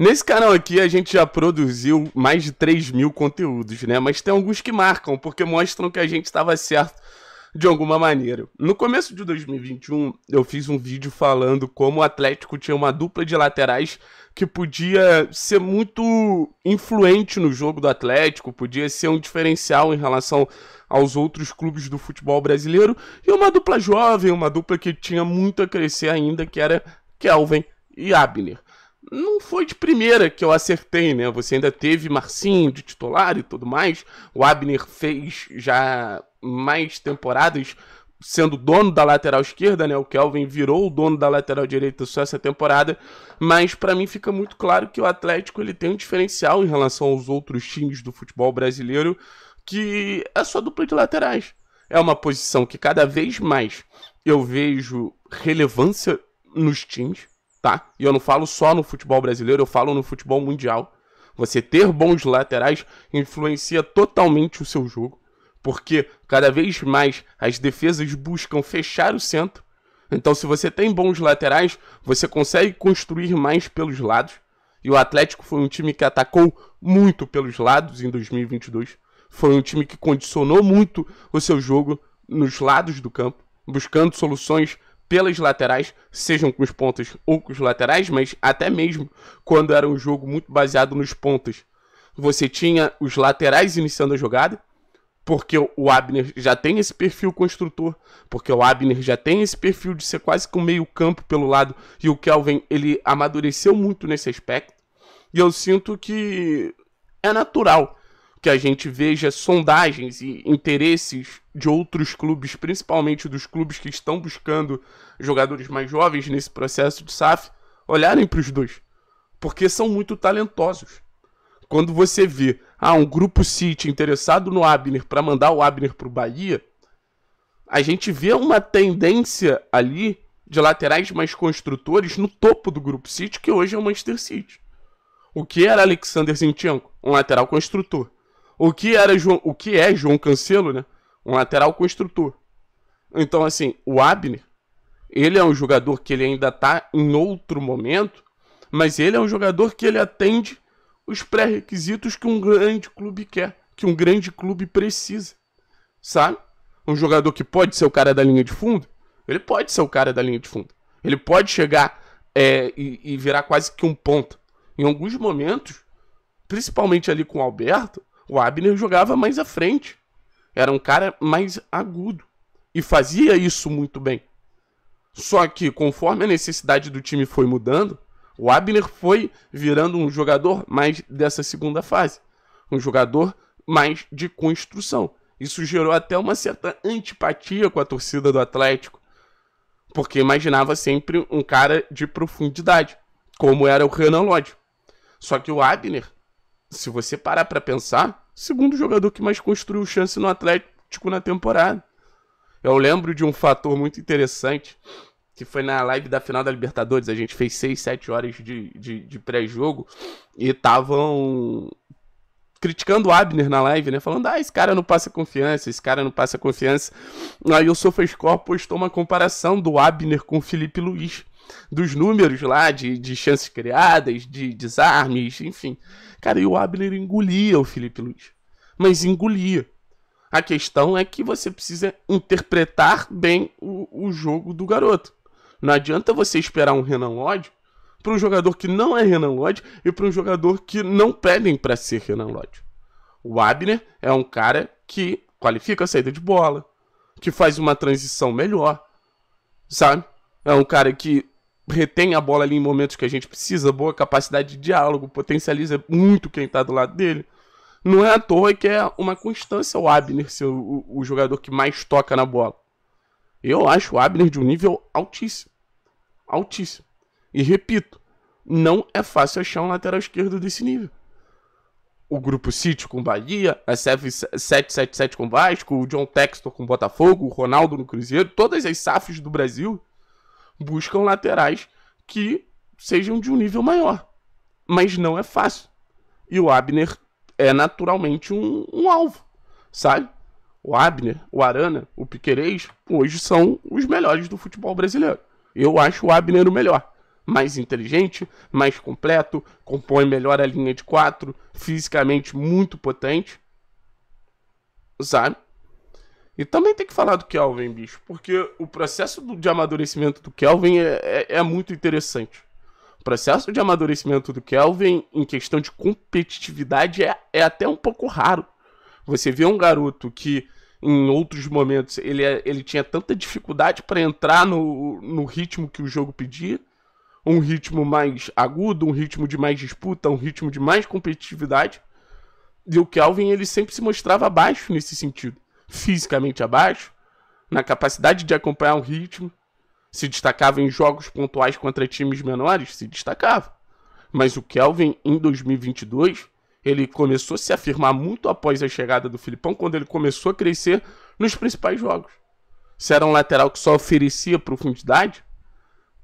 Nesse canal aqui a gente já produziu mais de 3 mil conteúdos, né? Mas tem alguns que marcam, porque mostram que a gente estava certo de alguma maneira. No começo de 2021, eu fiz um vídeo falando como o Atlético tinha uma dupla de laterais que podia ser muito influente no jogo do Atlético, podia ser um diferencial em relação aos outros clubes do futebol brasileiro, e uma dupla jovem, uma dupla que tinha muito a crescer ainda, que era Kelvin e Abner não foi de primeira que eu acertei, né? Você ainda teve Marcinho de titular e tudo mais. O Abner fez já mais temporadas sendo dono da lateral esquerda, né? O Kelvin virou o dono da lateral direita só essa temporada, mas para mim fica muito claro que o Atlético ele tem um diferencial em relação aos outros times do futebol brasileiro, que é só dupla de laterais. É uma posição que cada vez mais eu vejo relevância nos times tá? E eu não falo só no futebol brasileiro, eu falo no futebol mundial. Você ter bons laterais influencia totalmente o seu jogo, porque cada vez mais as defesas buscam fechar o centro. Então, se você tem bons laterais, você consegue construir mais pelos lados. E o Atlético foi um time que atacou muito pelos lados em 2022. Foi um time que condicionou muito o seu jogo nos lados do campo, buscando soluções pelas laterais, sejam com os pontas ou com os laterais, mas até mesmo quando era um jogo muito baseado nos pontas, você tinha os laterais iniciando a jogada, porque o Abner já tem esse perfil construtor, porque o Abner já tem esse perfil de ser quase com meio campo pelo lado, e o Kelvin ele amadureceu muito nesse aspecto, e eu sinto que é natural que a gente veja sondagens e interesses de outros clubes, principalmente dos clubes que estão buscando jogadores mais jovens nesse processo de SAF, olharem para os dois, porque são muito talentosos. Quando você vê ah, um grupo City interessado no Abner para mandar o Abner para o Bahia, a gente vê uma tendência ali de laterais mais construtores no topo do grupo City, que hoje é o Manchester City. O que era Alexander Zinchenko? Um lateral construtor. O que era o que é João Cancelo, né? Um lateral construtor. Então, assim, o Abner, ele é um jogador que ele ainda está em outro momento, mas ele é um jogador que ele atende os pré-requisitos que um grande clube quer, que um grande clube precisa. Sabe? Um jogador que pode ser o cara da linha de fundo, ele pode ser o cara da linha de fundo. Ele pode chegar é, e, e virar quase que um ponto. Em alguns momentos, principalmente ali com o Alberto, o Abner jogava mais à frente. Era um cara mais agudo. E fazia isso muito bem. Só que, conforme a necessidade do time foi mudando, o Abner foi virando um jogador mais dessa segunda fase. Um jogador mais de construção. Isso gerou até uma certa antipatia com a torcida do Atlético. Porque imaginava sempre um cara de profundidade, como era o Renan Lodge. Só que o Abner se você parar para pensar, segundo jogador que mais construiu chance no Atlético na temporada. Eu lembro de um fator muito interessante, que foi na live da final da Libertadores. A gente fez 6, 7 horas de, de, de pré-jogo e estavam criticando o Abner na live, né? Falando, ah, esse cara não passa confiança, esse cara não passa confiança. Aí o SofaScore postou uma comparação do Abner com o Felipe Luiz, dos números lá, de, de chances criadas, de desarmes, enfim. Cara, e o Abner engolia o Felipe Luiz. Mas engolia. A questão é que você precisa interpretar bem o, o jogo do garoto. Não adianta você esperar um Renan Ódio para um jogador que não é Renan Lodge e para um jogador que não pedem para ser Renan Lodge. O Abner é um cara que qualifica a saída de bola, que faz uma transição melhor, sabe? É um cara que retém a bola ali em momentos que a gente precisa, boa capacidade de diálogo, potencializa muito quem está do lado dele. Não é à toa que é uma constância o Abner ser o, o, o jogador que mais toca na bola. Eu acho o Abner de um nível altíssimo. Altíssimo. E repito, não é fácil achar um lateral esquerdo desse nível. O grupo City com Bahia, a CF777 com Vasco, o John Textor com Botafogo, o Ronaldo no Cruzeiro, todas as SAFs do Brasil buscam laterais que sejam de um nível maior. Mas não é fácil. E o Abner é naturalmente um, um alvo, sabe? O Abner, o Arana, o Piquerez, hoje são os melhores do futebol brasileiro. Eu acho o Abner o melhor mais inteligente, mais completo, compõe melhor a linha de quatro, fisicamente muito potente. Sabe? E também tem que falar do Kelvin, bicho, porque o processo de amadurecimento do Kelvin é, é, é muito interessante. O processo de amadurecimento do Kelvin, em questão de competitividade, é, é até um pouco raro. Você vê um garoto que, em outros momentos, ele, é, ele tinha tanta dificuldade para entrar no, no ritmo que o jogo pedia, um ritmo mais agudo, um ritmo de mais disputa, um ritmo de mais competitividade. E o Kelvin ele sempre se mostrava abaixo nesse sentido, fisicamente abaixo, na capacidade de acompanhar o ritmo, se destacava em jogos pontuais contra times menores, se destacava. Mas o Kelvin em 2022 ele começou a se afirmar muito após a chegada do Filipão, quando ele começou a crescer nos principais jogos. Se era um lateral que só oferecia profundidade,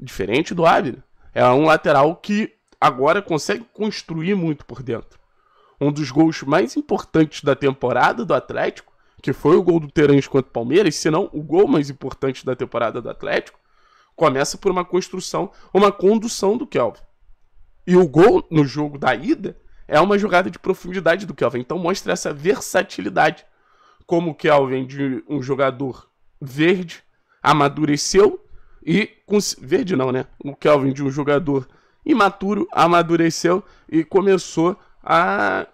Diferente do Ávila. É um lateral que agora consegue construir muito por dentro. Um dos gols mais importantes da temporada do Atlético, que foi o gol do Terãs contra o Palmeiras, se não o gol mais importante da temporada do Atlético, começa por uma construção, uma condução do Kelvin. E o gol no jogo da ida é uma jogada de profundidade do Kelvin. Então mostra essa versatilidade. Como o Kelvin, de um jogador verde, amadureceu e verde não, né? O Kelvin de um jogador imaturo amadureceu e começou a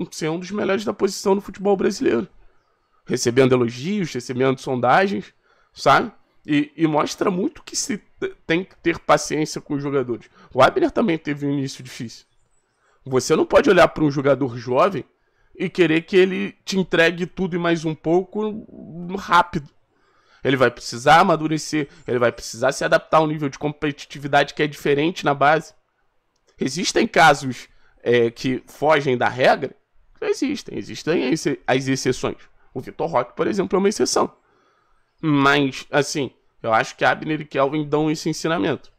hum, ser um dos melhores da posição no futebol brasileiro, recebendo elogios, recebendo sondagens, sabe? E, e mostra muito que se tem que ter paciência com os jogadores. O Abner também teve um início difícil. Você não pode olhar para um jogador jovem e querer que ele te entregue tudo e mais um pouco hum, rápido ele vai precisar amadurecer, ele vai precisar se adaptar a um nível de competitividade que é diferente na base. Existem casos é, que fogem da regra? Existem, existem as exceções. O Vitor Roque, por exemplo, é uma exceção. Mas, assim, eu acho que Abner e Kelvin dão esse ensinamento.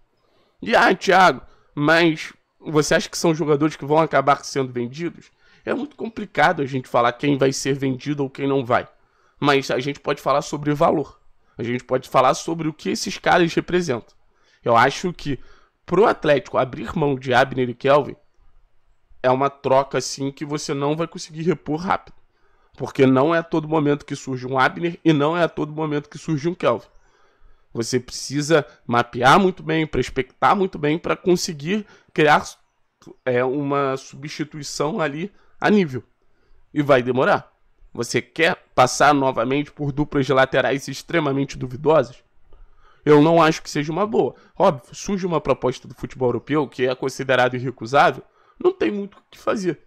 E, ah, Thiago, mas você acha que são jogadores que vão acabar sendo vendidos? É muito complicado a gente falar quem vai ser vendido ou quem não vai. Mas a gente pode falar sobre valor. A gente pode falar sobre o que esses caras representam. Eu acho que pro Atlético abrir mão de Abner e Kelvin é uma troca assim que você não vai conseguir repor rápido. Porque não é a todo momento que surge um Abner e não é a todo momento que surge um Kelvin. Você precisa mapear muito bem, prospectar muito bem para conseguir criar é, uma substituição ali a nível. E vai demorar. Você quer passar novamente por duplas laterais extremamente duvidosas? Eu não acho que seja uma boa. Óbvio, surge uma proposta do futebol europeu que é considerado irrecusável, não tem muito o que fazer.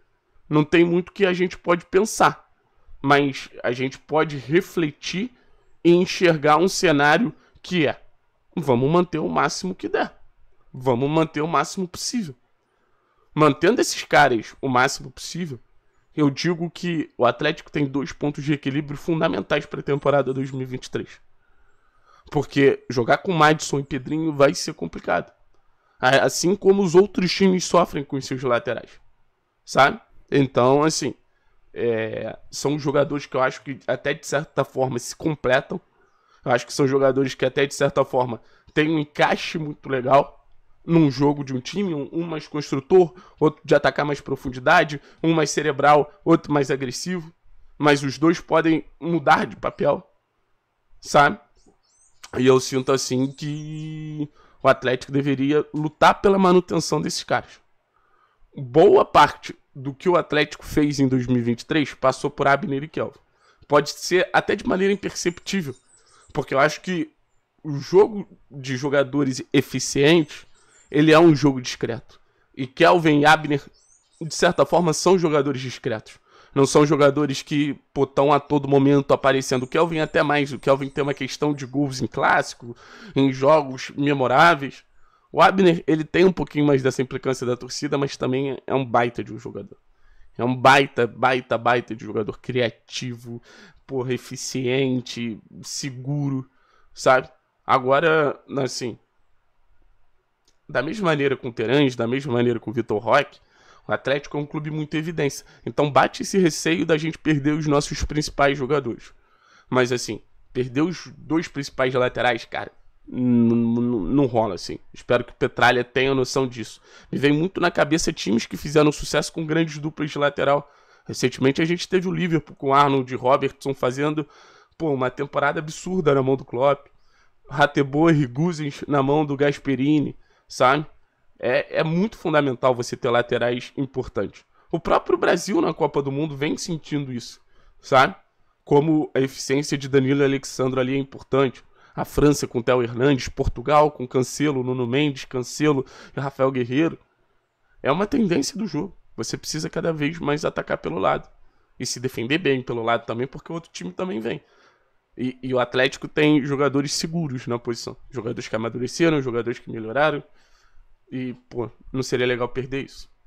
Não tem muito que a gente pode pensar. Mas a gente pode refletir e enxergar um cenário que é: vamos manter o máximo que der. Vamos manter o máximo possível. Mantendo esses caras o máximo possível, eu digo que o Atlético tem dois pontos de equilíbrio fundamentais para a temporada 2023. Porque jogar com Madison e Pedrinho vai ser complicado. Assim como os outros times sofrem com seus laterais. Sabe? Então, assim, é, são jogadores que eu acho que até de certa forma se completam. Eu acho que são jogadores que até de certa forma têm um encaixe muito legal num jogo de um time, um, um mais construtor, outro de atacar mais profundidade, um mais cerebral, outro mais agressivo. Mas os dois podem mudar de papel, sabe? E eu sinto assim que o Atlético deveria lutar pela manutenção desses caras. Boa parte do que o Atlético fez em 2023 passou por Abner e Kelvin. Pode ser até de maneira imperceptível, porque eu acho que o jogo de jogadores eficientes ele é um jogo discreto. E Kelvin e Abner, de certa forma, são jogadores discretos. Não são jogadores que estão a todo momento aparecendo. O Kelvin até mais. O Kelvin tem uma questão de gols em clássico, em jogos memoráveis. O Abner, ele tem um pouquinho mais dessa implicância da torcida, mas também é um baita de um jogador. É um baita, baita, baita de jogador criativo, porra, eficiente, seguro, sabe? Agora, assim, da mesma maneira com o Terange, da mesma maneira com o Vitor Roque, o Atlético é um clube muito evidência. Então bate esse receio da gente perder os nossos principais jogadores. Mas assim, perder os dois principais laterais, cara, não rola assim. Espero que o Petralha tenha noção disso. Me vem muito na cabeça times que fizeram sucesso com grandes duplas de lateral. Recentemente a gente teve o Liverpool com Arnold e Robertson fazendo pô, uma temporada absurda na mão do Klopp. Rateboa e Guzens na mão do Gasperini sabe? É, é muito fundamental você ter laterais importantes. O próprio Brasil na Copa do Mundo vem sentindo isso, sabe? Como a eficiência de Danilo e Alexandre ali é importante. A França com Théo Hernandes, Portugal com Cancelo, Nuno Mendes, Cancelo e Rafael Guerreiro. É uma tendência do jogo. Você precisa cada vez mais atacar pelo lado. E se defender bem pelo lado também, porque o outro time também vem. E, e, o Atlético tem jogadores seguros na posição. Jogadores que amadureceram, jogadores que melhoraram. E, pô, não seria legal perder isso.